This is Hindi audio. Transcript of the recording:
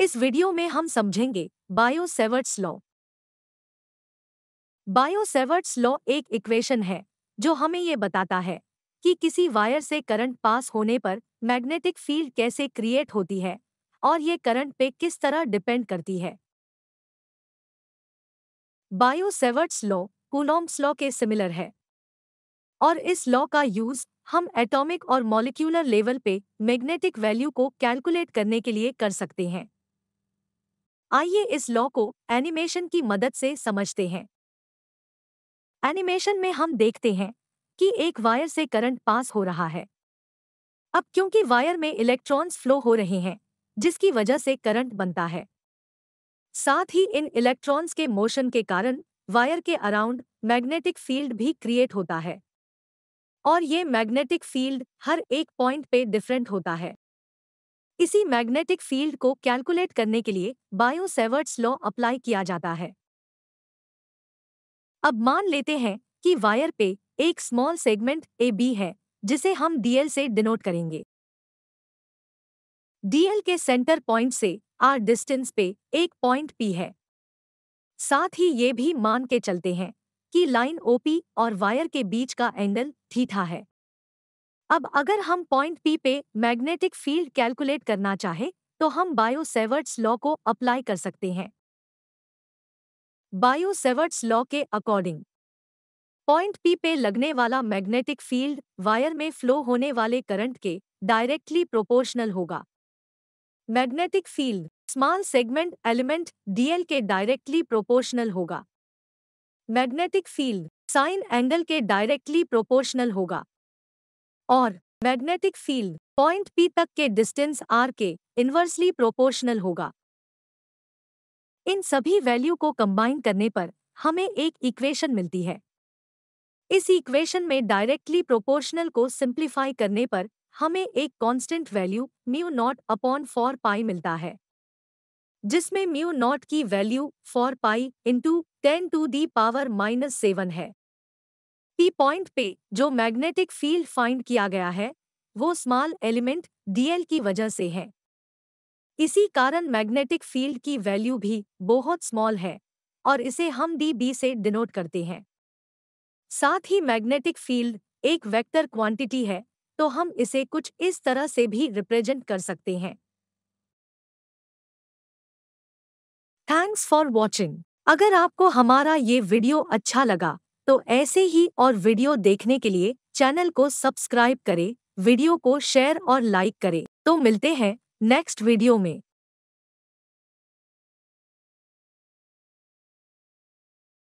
इस वीडियो में हम समझेंगे Biot Savart's law Biot Savart's law एक इक्वेशन है जो हमें ये बताता है कि किसी वायर से करंट पास होने पर मैग्नेटिक फील्ड कैसे क्रिएट होती है और ये करंट पे किस तरह डिपेंड करती है Biot Savart's law Coulomb's law के सिमिलर है और इस लॉ का यूज हम एटॉमिक और मॉलिक्यूलर लेवल पे मैग्नेटिक वैल्यू को कैलकुलेट करने के लिए कर सकते हैं आइए इस लॉ को एनिमेशन की मदद से समझते हैं एनिमेशन में हम देखते हैं कि एक वायर से करंट पास हो रहा है अब क्योंकि वायर में इलेक्ट्रॉन्स फ्लो हो रहे हैं जिसकी वजह से करंट बनता है साथ ही इन इलेक्ट्रॉन्स के मोशन के कारण वायर के अराउंड मैग्नेटिक फील्ड भी क्रिएट होता है और ये मैग्नेटिक फील्ड हर एक पॉइंट पे डिफरेंट होता है इसी मैग्नेटिक फील्ड को कैलकुलेट करने के लिए बायोसेवर्ट्स लॉ अप्लाई किया जाता है अब मान लेते हैं कि वायर पे एक स्मॉल सेगमेंट ए बी है जिसे हम डीएल से डिनोट करेंगे डीएल के सेंटर पॉइंट से आर डिस्टेंस पे एक पॉइंट पी है साथ ही ये भी मान के चलते हैं कि लाइन ओपी और वायर के बीच का एंगल थीठा है अब अगर हम पॉइंट पी पे मैग्नेटिक फील्ड कैलकुलेट करना चाहे तो हम बायो सेवर्ट्स लॉ को अप्लाई कर सकते हैं बायो सेवर्ट्स लॉ के अकॉर्डिंग पॉइंट पी पे लगने वाला मैग्नेटिक फील्ड वायर में फ्लो होने वाले करंट के डायरेक्टली प्रोपोर्शनल होगा magnetic field small segment element dl के डायरेक्टली प्रोपोर्शनल होगा मैग्नेटिक फील्ड साइन एंगल के डायरेक्टली प्रोपोर्शनल होगा और मैग्नेटिक फील्ड पॉइंट पी तक के डिस्टेंस आर के इन्वर्सली प्रोपोर्शनल होगा इन सभी वैल्यू को कंबाइन करने पर हमें एक इक्वेशन मिलती है इस इक्वेशन में डायरेक्टली प्रोपोर्शनल को सिंप्लीफाई करने पर हमें एक constant value mu naught upon four pi मिलता है जिसमें म्यू नॉट की value four pi into ten to the power minus seven है पी पॉइंट पे जो मैग्नेटिक फील्ड फाइंड किया गया है वो स्मॉल एलिमेंट डीएल की वजह से है इसी कारण मैग्नेटिक फील्ड की वैल्यू भी बहुत स्मॉल है और इसे हम डी बी से डिनोट करते हैं साथ ही मैग्नेटिक फील्ड एक वेक्टर क्वांटिटी है तो हम इसे कुछ इस तरह से भी रिप्रेजेंट कर सकते हैं थैंक्स फॉर वॉचिंग अगर आपको हमारा ये वीडियो अच्छा लगा तो ऐसे ही और वीडियो देखने के लिए चैनल को सब्सक्राइब करें वीडियो को शेयर और लाइक करें तो मिलते हैं नेक्स्ट वीडियो में